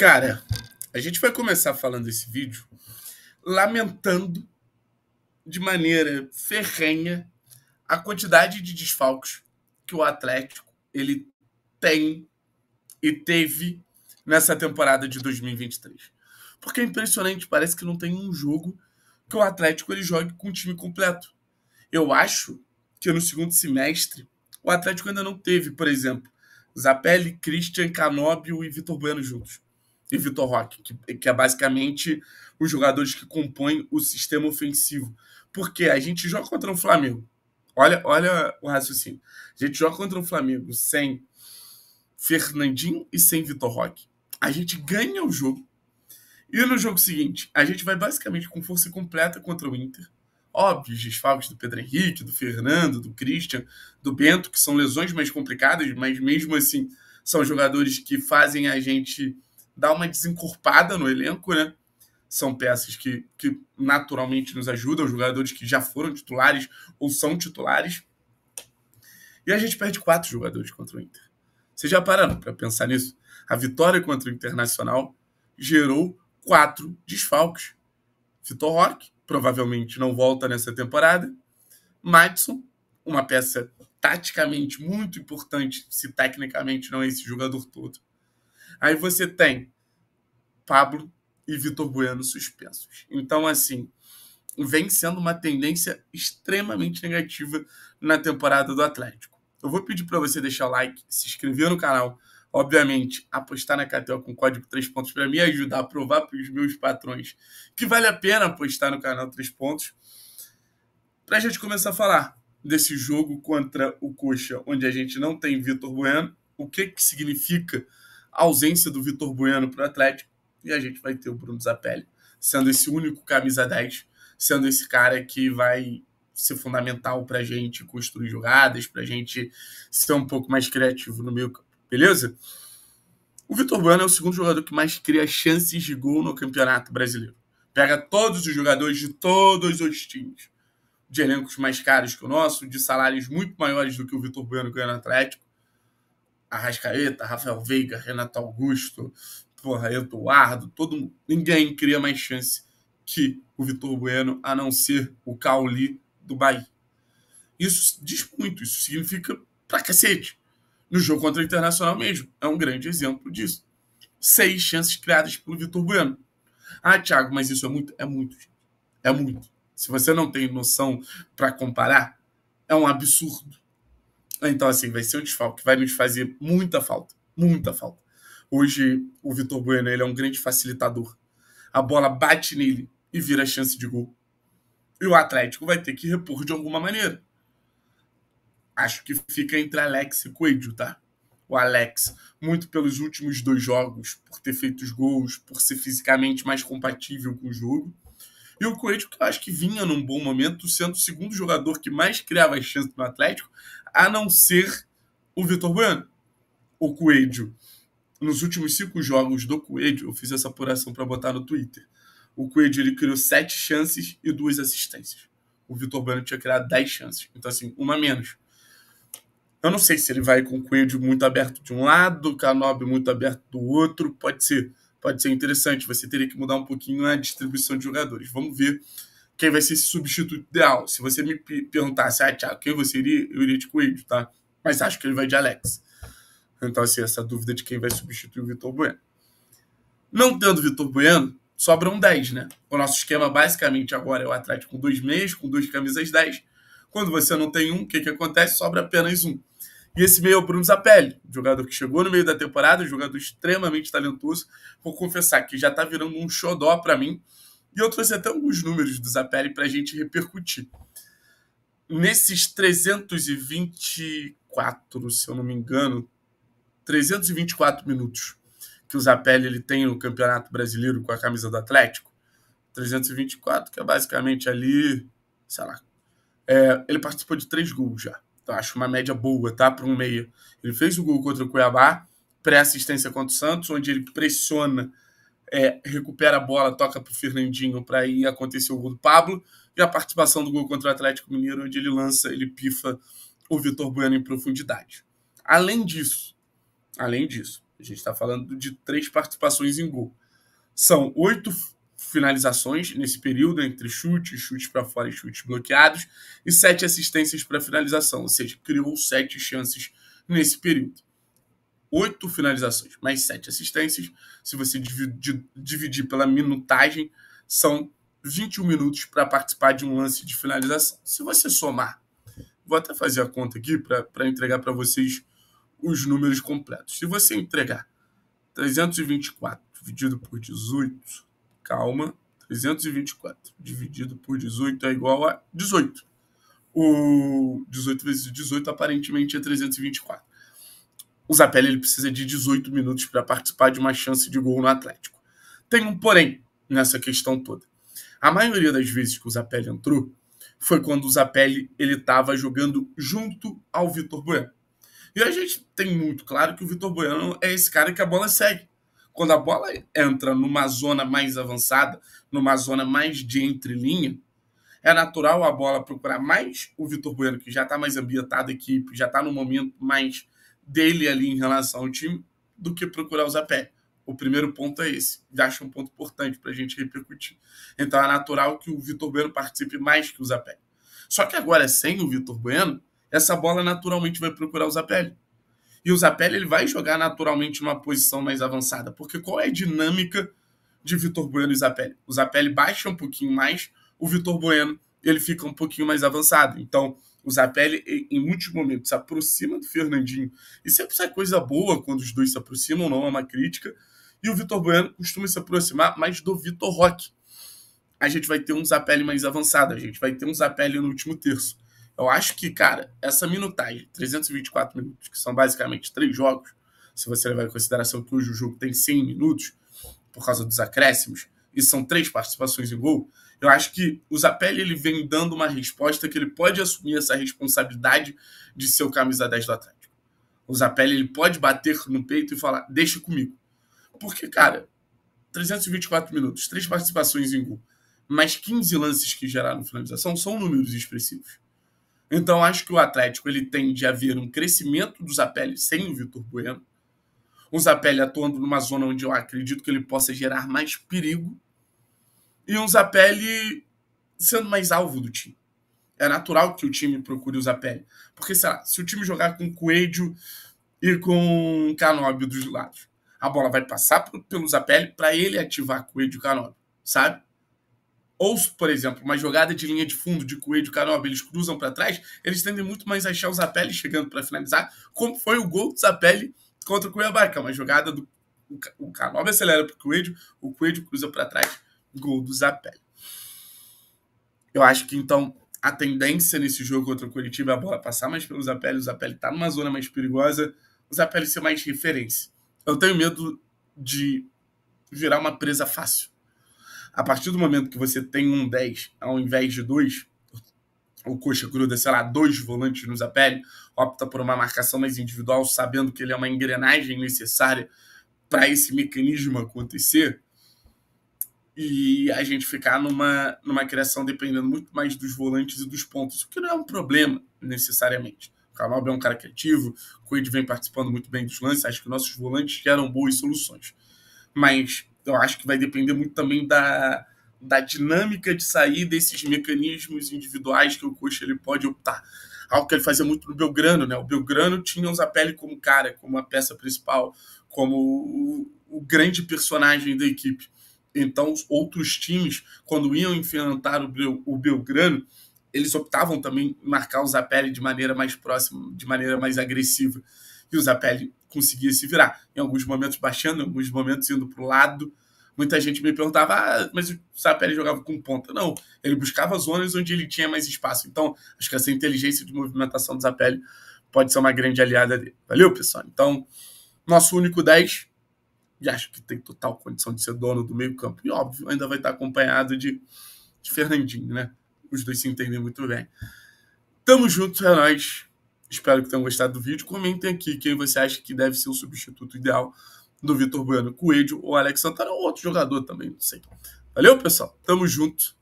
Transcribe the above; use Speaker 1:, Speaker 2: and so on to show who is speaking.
Speaker 1: Cara, a gente vai começar falando esse vídeo lamentando de maneira ferrenha a quantidade de desfalques que o Atlético ele tem e teve nessa temporada de 2023. Porque é impressionante, parece que não tem um jogo que o Atlético ele jogue com o time completo. Eu acho que no segundo semestre o Atlético ainda não teve, por exemplo, Zapelli, Christian, Canóbio e Vitor Bueno juntos e Vitor Roque, que, que é basicamente os jogadores que compõem o sistema ofensivo. Porque a gente joga contra o Flamengo. Olha, olha o raciocínio. A gente joga contra o Flamengo sem Fernandinho e sem Vitor Roque. A gente ganha o jogo. E no jogo seguinte, a gente vai basicamente com força completa contra o Inter. Óbvio, os desfalques do Pedro Henrique, do Fernando, do Christian, do Bento, que são lesões mais complicadas, mas mesmo assim são jogadores que fazem a gente dá uma desencorpada no elenco, né? São peças que, que naturalmente nos ajudam, jogadores que já foram titulares ou são titulares. E a gente perde quatro jogadores contra o Inter. Vocês já pararam para pensar nisso? A vitória contra o Internacional gerou quatro desfalques. Vitor Roque, provavelmente não volta nessa temporada. Madison, uma peça taticamente muito importante, se tecnicamente não é esse jogador todo. Aí você tem Pablo e Vitor Bueno suspensos. Então, assim, vem sendo uma tendência extremamente negativa na temporada do Atlético. Eu vou pedir para você deixar o like, se inscrever no canal, obviamente, apostar na KTO com código 3 pontos para me ajudar a provar para os meus patrões que vale a pena apostar no canal 3 pontos. Para a gente começar a falar desse jogo contra o Coxa, onde a gente não tem Vitor Bueno, o que, que significa a ausência do Vitor Bueno para o Atlético, e a gente vai ter o Bruno Zapelli, sendo esse único camisa 10, sendo esse cara que vai ser fundamental para a gente construir jogadas, para a gente ser um pouco mais criativo no meio campo, beleza? O Vitor Bueno é o segundo jogador que mais cria chances de gol no Campeonato Brasileiro. Pega todos os jogadores de todos os times, de elencos mais caros que o nosso, de salários muito maiores do que o Vitor Bueno ganha no Atlético. Arrascaeta, Rafael Veiga, Renato Augusto, porra, Eduardo, todo ninguém cria mais chance que o Vitor Bueno, a não ser o Cauli do Bahia. Isso diz muito, isso significa pra cacete. No jogo contra o Internacional mesmo, é um grande exemplo disso. Seis chances criadas pelo Vitor Bueno. Ah, Thiago, mas isso é muito? É muito. É muito. Se você não tem noção para comparar, é um absurdo. Então, assim, vai ser um desfalque vai nos fazer muita falta. Muita falta. Hoje, o Vitor Bueno ele é um grande facilitador. A bola bate nele e vira chance de gol. E o Atlético vai ter que repor de alguma maneira. Acho que fica entre Alex e Coelho, tá? O Alex, muito pelos últimos dois jogos, por ter feito os gols, por ser fisicamente mais compatível com o jogo. E o Coelho, que eu acho que vinha num bom momento, sendo o segundo jogador que mais criava as chances no Atlético, a não ser o Vitor Bueno. O Coelho, nos últimos cinco jogos do Coelho, eu fiz essa apuração para botar no Twitter. O Coelho ele criou sete chances e duas assistências. O Vitor Bueno tinha criado dez chances. Então, assim, uma menos. Eu não sei se ele vai com o Coelho muito aberto de um lado, o Canob muito aberto do outro. Pode ser. Pode ser interessante. Você teria que mudar um pouquinho a distribuição de jogadores. Vamos ver quem vai ser esse substituto ideal. Se você me perguntasse, ah, Thiago, quem você iria, eu iria de Coelho, tá? Mas acho que ele vai de Alex. Então, assim, essa dúvida de quem vai substituir o Vitor Bueno. Não tendo Vitor Bueno, sobram 10, né? O nosso esquema basicamente agora é o Atlético com dois meios, com duas camisas 10. Quando você não tem um, o que, que acontece? Sobra apenas um. E esse meio é o Bruno Zapelli, jogador que chegou no meio da temporada, jogador extremamente talentoso. Vou confessar que já tá virando um xodó para mim e eu trouxe até alguns números do Zapelli para a gente repercutir. Nesses 324, se eu não me engano, 324 minutos que o Zapelli ele tem no Campeonato Brasileiro com a camisa do Atlético, 324, que é basicamente ali, sei lá, é, ele participou de três gols já. Então, acho uma média boa, tá? Para um meia. Ele fez o gol contra o Cuiabá, pré-assistência contra o Santos, onde ele pressiona é, recupera a bola, toca para o Fernandinho para ir acontecer o gol do Pablo. E a participação do gol contra o Atlético Mineiro, onde ele lança, ele pifa o Vitor Bueno em profundidade. Além disso, além disso, a gente está falando de três participações em gol. São oito finalizações nesse período, entre chutes, chutes para fora e chutes bloqueados, e sete assistências para finalização, ou seja, criou sete chances nesse período oito finalizações, mais sete assistências. Se você dividir, pela minutagem, são 21 minutos para participar de um lance de finalização. Se você somar, vou até fazer a conta aqui para entregar para vocês os números completos. Se você entregar 324 dividido por 18, calma, 324 dividido por 18 é igual a 18. O 18 vezes 18 aparentemente é 324 o Zapelli ele precisa de 18 minutos para participar de uma chance de gol no Atlético. Tem um porém nessa questão toda. A maioria das vezes que o Zapelli entrou foi quando o Zapelli ele estava jogando junto ao Vitor Bueno. E a gente tem muito claro que o Vitor Bueno é esse cara que a bola segue. Quando a bola entra numa zona mais avançada, numa zona mais de entrelinha, é natural a bola procurar mais o Vitor Bueno, que já está mais ambientado aqui, já está no momento mais dele ali em relação ao time do que procurar usar pé. O primeiro ponto é esse. Acho um ponto importante para a gente repercutir. Então é natural que o Vitor Bueno participe mais que o Zapé. Só que agora, sem o Vitor Bueno, essa bola naturalmente vai procurar o Zapelli. E o Zapelli ele vai jogar naturalmente numa posição mais avançada. Porque qual é a dinâmica de Vitor Bueno e Zapelli? O Zapelli baixa um pouquinho mais, o Vitor Bueno ele fica um pouquinho mais avançado. Então, o Zapelli, em muitos momentos, se aproxima do Fernandinho. E sempre sai coisa boa quando os dois se aproximam, não é uma crítica. E o Vitor Bueno costuma se aproximar mais do Vitor Roque. A gente vai ter um Zapelli mais avançado, a gente vai ter um Zapelli no último terço. Eu acho que, cara, essa minutagem, 324 minutos, que são basicamente três jogos, se você levar em consideração que hoje o jogo tem 100 minutos, por causa dos acréscimos, e são três participações em gol, eu acho que o Zapelli ele vem dando uma resposta que ele pode assumir essa responsabilidade de ser o camisa 10 do Atlético. O Zapelli ele pode bater no peito e falar: deixa comigo. Porque, cara, 324 minutos, três participações em gol, mais 15 lances que geraram finalização são números expressivos. Então, acho que o Atlético ele tende a ver um crescimento do Zapelli sem o Vitor Bueno. O Zapelli atuando numa zona onde eu acredito que ele possa gerar mais perigo. E o Zapelli sendo mais alvo do time. É natural que o time procure o Zapelli. Porque, sei lá, se o time jogar com Coelho e com Canóbio dos lados, a bola vai passar pelo Zapelli para ele ativar Coelho e Canóbio, sabe? Ou, por exemplo, uma jogada de linha de fundo de Coelho e Canobio, eles cruzam para trás, eles tendem muito mais a achar o Zapelli chegando para finalizar, como foi o gol do Zapelli contra o Cuiabá, que é uma jogada do. O Canob acelera pro Coelho, o Coelho cruza para trás, gol do Zapelli. Eu acho que então a tendência nesse jogo contra o Curitiba é a bola passar mais pelo Zapelli, o Zapelli tá numa zona mais perigosa, o Zapelli ser mais referência. Eu tenho medo de virar uma presa fácil. A partir do momento que você tem um 10 ao invés de 2, o Coxa gruda, sei lá, dois volantes no Zapelli, opta por uma marcação mais individual, sabendo que ele é uma engrenagem necessária para esse mecanismo acontecer e a gente ficar numa, numa criação dependendo muito mais dos volantes e dos pontos, o que não é um problema necessariamente. O Canob é um cara criativo, o Coed vem participando muito bem dos lances, acho que nossos volantes geram boas soluções. Mas eu acho que vai depender muito também da, da dinâmica de sair desses mecanismos individuais que o coxa ele pode optar. Algo que ele fazia muito no Belgrano, né? O Belgrano tinha o Zapelli como cara, como a peça principal, como o, o grande personagem da equipe. Então, outros times, quando iam enfrentar o, Belgrano, eles optavam também em marcar o Zapelli de maneira mais próxima, de maneira mais agressiva. E o Zapelli conseguia se virar, em alguns momentos baixando, em alguns momentos indo para o lado muita gente me perguntava, ah, mas o Sapelli jogava com ponta. Não, ele buscava zonas onde ele tinha mais espaço. Então, acho que essa inteligência de movimentação do Sapelli pode ser uma grande aliada dele. Valeu, pessoal? Então, nosso único 10, e acho que tem total condição de ser dono do meio campo. E, óbvio, ainda vai estar acompanhado de, de Fernandinho, né? Os dois se entendem muito bem. Tamo junto, é nóis. Espero que tenham gostado do vídeo. Comentem aqui quem você acha que deve ser o substituto ideal do Vitor Bueno Coelho ou Alex Santana, ou outro jogador também, não sei. Valeu, pessoal. Tamo junto.